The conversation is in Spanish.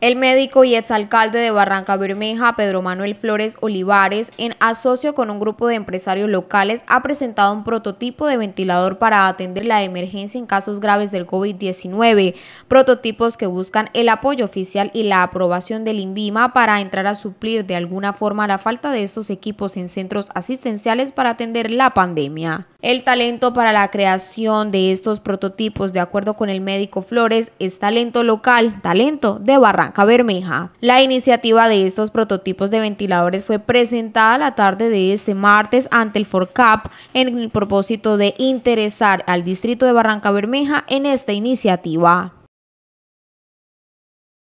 El médico y exalcalde de Barranca Bermeja, Pedro Manuel Flores Olivares, en asocio con un grupo de empresarios locales, ha presentado un prototipo de ventilador para atender la emergencia en casos graves del COVID-19, prototipos que buscan el apoyo oficial y la aprobación del INVIMA para entrar a suplir de alguna forma la falta de estos equipos en centros asistenciales para atender la pandemia. El talento para la creación de estos prototipos, de acuerdo con el médico Flores, es talento local, talento de Barranca Bermeja. La iniciativa de estos prototipos de ventiladores fue presentada la tarde de este martes ante el FORCAP en el propósito de interesar al distrito de Barranca Bermeja en esta iniciativa.